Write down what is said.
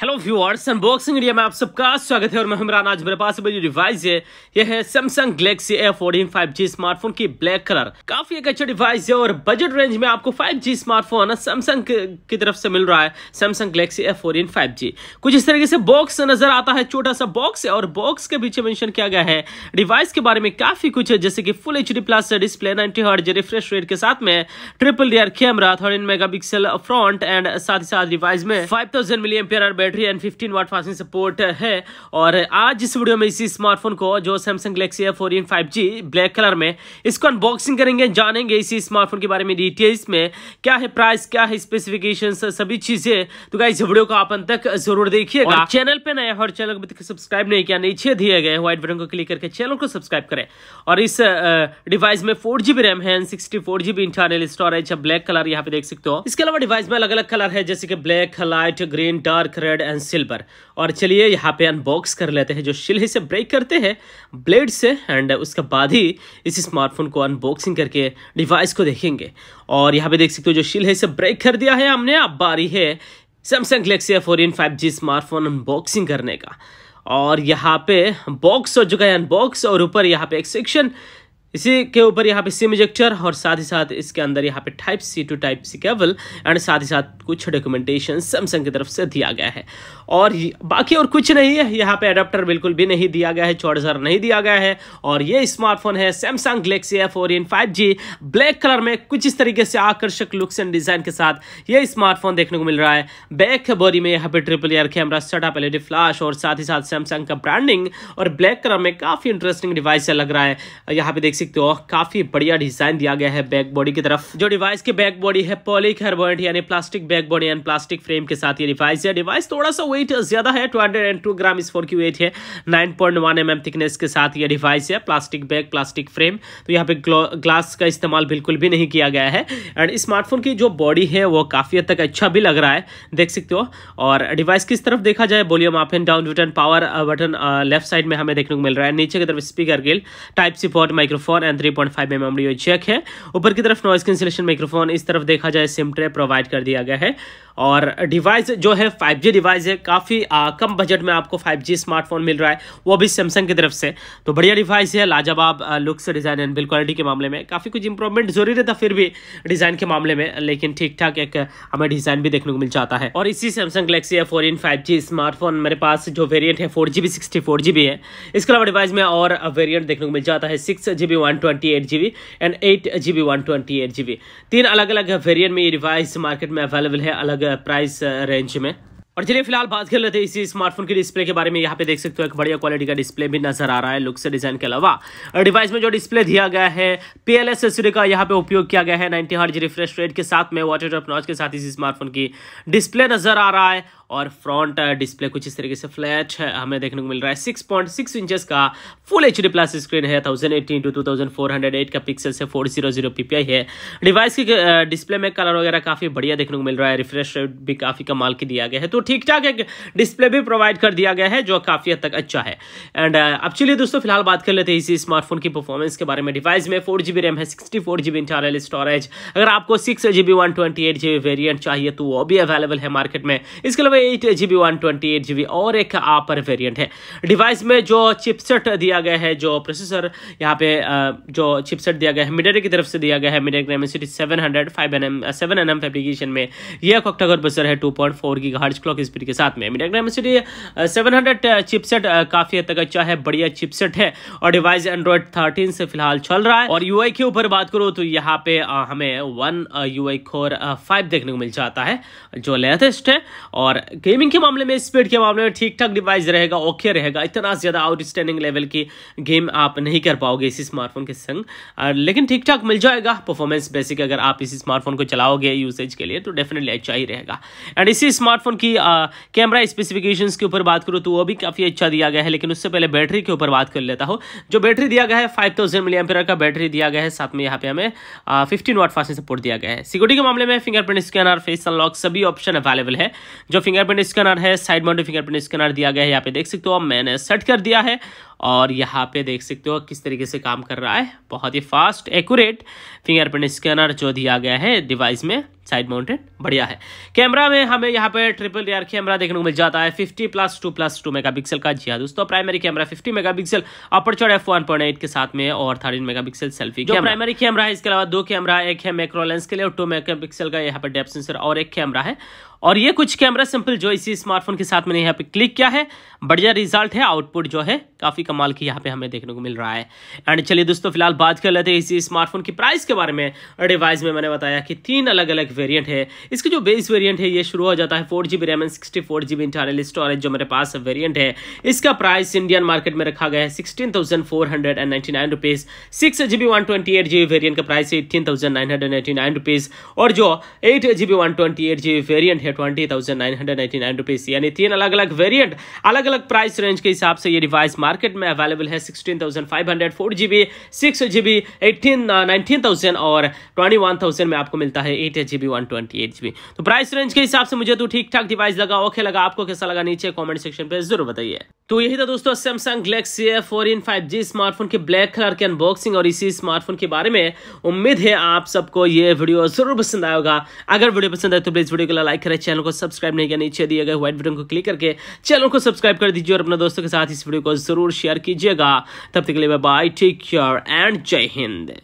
hello viewers unboxing India में आप सबका स्वागत है और मैं हमरान आज मेरे पास जो डिवाइस है यह है Samsung Galaxy A fourteen five smartphone की ब्लैक कलर काफी एक अच्छा डिवाइस है और बजट रेंज में आपको 5G स्मार्टफोन सैमसंग की तरफ से मिल रहा है सैमसंग गलेक्सी ए फोर्टीन कुछ इस तरीके से बॉक्स नजर आता है छोटा सा बॉक्स है और बॉक्स के पीछे मैंशन किया गया है डिवाइस के बारे में काफी कुछ है जैसे कि full H plus display ninety hertz refresh rate के साथ में triple D camera thirteen mega front and साथ ही साथ डिवाइस में five thousand milliamp battery and fifteen watt fasting support है और आज इस वीडियो में इसी स्मार्टफोन को जो Samsung Galaxy F four in five G black colour में इसको अनबॉक्सिंग करेंगे जानेंगे इसी स्मार्टफोन के बारे में डिटेल्स में क्या है प्राइस क्या है स्पेसिफिकेशन सभी चीजें तो क्या इस वीडियो को आप अंत तक जरूर देखिएगा चैनल पर नया और चैनल को सब्सक्राइब नहीं किया नीचे दिए गए व्हाइट बटन को क्लिक करके चैनल को सब्सक्राइब करें और इस डिवाइस में फोर जीबी रैम है sixty four GB internal storage है ब्लैक कलर यहाँ पे देख सकते हो इसके अलावा डिवाइस में अलग अलग कलर है जैसे कि black light green dark red red and silver और चलिए यहाँ पे अनबॉक्स कर लेते हैं जो शिल से ब्रेक करते हैं ब्लेड से एंड उसके बाद ही इस स्मार्टफोन को अनबॉक्सिंग करके डिवाइस को देखेंगे और यहाँ पे देख सकते हो जो शिल से ब्रेक कर दिया है हमने अब बारी है Samsung Galaxy four in five G smartphone unboxing करने का और यहाँ पे बॉक्स हो चुका है अनबॉक्स और ऊपर यहाँ पे एक सेक्शन इसी के ऊपर यहाँ पे सिम इजेक्टर और साथ ही साथ इसके अंदर यहाँ पे type C to type C cable and साथ ही साथ कुछ डॉक्यूमेंटेशन सैमसंग की तरफ से दिया गया है और बाकी और कुछ नहीं है यहाँ पे अडाप्टर बिल्कुल भी नहीं दिया गया है चार्जर नहीं दिया गया है और ये स्मार्टफोन है Samsung Galaxy F Orion in black colour में कुछ इस तरीके से आकर्षक लुक्स एंड डिजाइन के साथ ये स्मार्टफोन देखने को मिल रहा है बैक बॉडी में यहाँ पे ट्रिपल एयर कैमरा सटा एलईडी फ्लैश और साथ ही साथ सैमसंग का ब्रांडिंग और ब्लैक कलर में काफी इंटरेस्टिंग डिवाइस लग रहा है यहाँ पे देख सकते हो काफी बढ़िया डिजाइन दिया गया है बैक बॉडी की तरफ जो डिवाइस की बैक बॉडी है पॉलीकार्बोनेट यानी plastic back body and plastic frame के साथ ये डिवाइस है डिवाइस थोड़ा सा वेट ज्यादा है टू ग्राम इस फोर की वेट है nine point one M thickness के साथ ये डिवाइस है प्लास्टिक बैग प्लास्टिक फ्रेम तो यहाँ पे ग्लास का इस्तेमाल बिल्कुल भी नहीं किया गया है एंड स्मार्टफोन की जो बॉडी है वो काफी हद तक अच्छा भी लग रहा है देख सकते हो और डिवाइस किस तरफ देखा जाए volume up and down button power button left side में हमें देखने को मिल रहा है नीचे की तरफ speaker grill type C port microphone microphone and three point five M M jack है ऊपर की तरफ नॉइस कैंसिलेशन माइक्रोफोन इस तरफ देखा जाए सिम ट्रे प्रोवाइड कर दिया गया है और डिवाइस जो है फाइव जी डिवाइस है काफ़ी आ, कम बजट में आपको फाइव जी स्मार्टफोन मिल रहा है वो भी सैमसंग की तरफ से तो बढ़िया डिवाइस है लाजवाब looks design and build quality के मामले में काफ़ी कुछ इंप्रूवमेंट जरूरी था फिर भी डिज़ाइन के मामले में लेकिन ठीक ठाक एक हमें डिज़ाइन भी देखने को मिल जाता है और इसी सैमसंग गलेक्सी है फोर इन फाइव स्मार्टफोन मेरे पास जो वेरियंट है फोर जी बी है इसके अलावा डिवाइस में और वेरियंट देखने को मिल जाता है six G B one twenty eight G B and eight G B one twenty eight G B तीन अलग अलग वेरियंट में ये डिवाइस मार्केट में अवेलेबल है अलग प्राइस रेंज में और चलिए फिलहाल बात कर लेते हैं इसी स्मार्टफोन के डिस्प्ले के बारे में यहाँ पे देख सकते हो एक बढ़िया क्वालिटी का डिस्प्ले भी नजर आ रहा है लुक से डिजाइन के अलावा डिवाइस में जो डिस्प्ले दिया गया है पी एल का यहाँ पे उपयोग किया गया है नाइनटी हार्ड रिफ्रेश रेट के साथ में वाटर ड्रॉप नॉच के साथ इसी स्मार्टफोन की डिस्प्ले नजर आ रहा है और फ्रंट डिस्प्ले uh, कुछ इस तरीके से फ्लैट हमें देखने को मिल रहा है सिक्स पॉइंट सिक्स इंचेस का full H D plus screen है thousand eighty into two thousand four hundred eight का पिक्सल से फोर जीरो जीरो पीपीआई है डिवाइस की डिस्प्ले uh, में कलर वगैरह काफ़ी बढ़िया देखने को मिल रहा है रिफ्रेश रेट भी काफ़ी कमाल की दिया गया है तो ठीक ठाक एक डिस्प्ले भी प्रोवाइड कर दिया गया है जो काफ़ी हद तक अच्छा है एंड uh, अब चलिए दोस्तों फिलहाल बात कर लेते हैं इसी स्मार्टफोन की परफॉर्मेंस के बारे में डिवाइस में फोर जीबी रैम है sixty four GB internal storage अगर आपको six GB one twenty eight GB variant चाहिए तो वो भी अवेलेबल है मार्केट में इसके अलावा eight G B one twenty eight G B और एक आपर वेरिएंट है डिवाइस में जो चिपसेट दिया गया है जो प्रोसेसर यहाँ पे जो चिपसेट दिया गया है मीडिया की तरफ से दिया गया है media gram city seven hundred five N M seven N M fabrication में यह कॉक्टागर प्रोसेसर है टू पॉइंट फोर की हार्ड क्लॉक स्पीड के साथ में media gram city seven hundred chipset काफ़ी हद तक अच्छा है बढ़िया चिपसेट है और डिवाइस एंड्रॉयड थर्टीन से फिलहाल चल रहा है और यू के ऊपर बात करो तो यहाँ पे हमें वन यू आई खोर फाइव देखने को मिल जाता है जो लेटेस्ट है और गेमिंग के मामले में स्पीड के मामले में ठीक ठाक डिवाइस रहेगा ओके रहेगा इतना ज़्यादा आउटस्टैंडिंग लेवल की गेम आप नहीं कर पाओगे इसी स्मार्टफोन के संग लेकिन ठीक ठाक मिल जाएगा परफॉर्मेंस बेसिक अगर आप इसी स्मार्टफोन को चलाओगे यूसेज के लिए तो डेफिनेटली अच्छा ही रहेगा एंड इसी स्मार्टफोन की कैमरा स्पेसिफिकेशन के ऊपर बात करूँ तो वो भी काफ़ी अच्छा दिया गया है लेकिन उससे पहले बैटरी के ऊपर बात कर लेता हूँ जो बैटरी दिया गया है फाइव थाउजेंड का बैटरी दिया गया है साथ में यहाँ पे हमें फिफ्टीन वाट फास्ट सपोर्ट दिया गया है सिक्योरिटी के मामले में फिंगरप्रिंट स्कैनर फेस अनलॉक सभी ऑप्शन अवेलेबल है जो फिंगरप्रिंट स्कैनर है साइड माउंटेड फिंगरप्रिंट स्कैनर दिया गया है यहाँ पे देख सकते हो मैंने सेट कर दिया है और यहाँ पे देख सकते हो किस तरीके से काम कर रहा है बहुत ही फास्ट एक्यूरेट फिंगरप्रिंट स्कैनर जो दिया गया है डिवाइस में साइड माउंटेड बढ़िया है कैमरा में हमें यहाँ पे ट्रिपल रियर कैमरा देखने को मिल जाता है 50 plus two plus two megapixel का जी हाँ दोस्तों primary camera 50 megapixel aperture F one point eight के साथ में और 13 मेगापिक्सल सेल्फी जो प्राइमरी कैमरा है इसके अलावा दो कैमरा एक है मैक्रो लेंस के लिए टू मेगा का यहाँ पर डेप सेंसर और एक कैमरा है और ये कुछ कैमरा सिंपल जो इसी स्मार्टफोन के साथ मैंने यहाँ पे क्लिक किया है बढ़िया रिजल्ट है आउटपुट जो है काफ़ी कमाल की यहाँ पे हमें देखने को मिल रहा है एंड चलिए दोस्तों फिलहाल बात कर लेते हैं इसी स्मार्टफोन की प्राइस के बारे में डिवाइस में मैंने बताया कि तीन अलग अलग वेरियंट है इसके जो बेस वेरियंट है ये शुरू हो जाता है four G B RAM and sixty four G B internal storage जो मेरे पास वेरियंट है इसका प्राइस इंडियन मार्केट में रखा गया है sixteen thousand four hundred and nine का प्राइस है नाइन रुपीज़ और जो eight G B one twenty eight G variant है twenty thousand nine hundred nine rupees यानी तीन अलग अलग वेरियंट अलग अलग प्राइस रेंज के हिसाब से ये डिवाइस मार्केट मार्केट में अवेलेबल है sixteen thousand five hundred four G B six G B eighteen nineteen thousand और ट्वेंटी वन थाउजेंड में आपको मिलता है eight G B one twenty eight G B तो प्राइस रेंज के हिसाब से मुझे तो ठीक ठाक डिवाइस लगा ओके लगा आपको कैसा लगा नीचे कॉमेंट सेक्शन पर जरूर बताइए तो यही था दोस्तों Samsung Galaxy F four in five G smartphone के ब्लैक कलर के अनबॉक्सिंग और इसी स्मार्टफोन के बारे में उम्मीद है आप सबको ये वीडियो जरूर पसंद आएगा अगर वीडियो पसंद आए तो प्लीज़ वीडियो को लाइक करें चैनल को सब्सक्राइब नहीं किया नीचे दिए गए व्हाइट बटन को क्लिक करके चैनल को सब्सक्राइब कर दीजिए और अपने दोस्तों के साथ इस वीडियो को जरूर शेयर कीजिएगा तब तक के लिए बाय टेक केयर एंड जय हिंद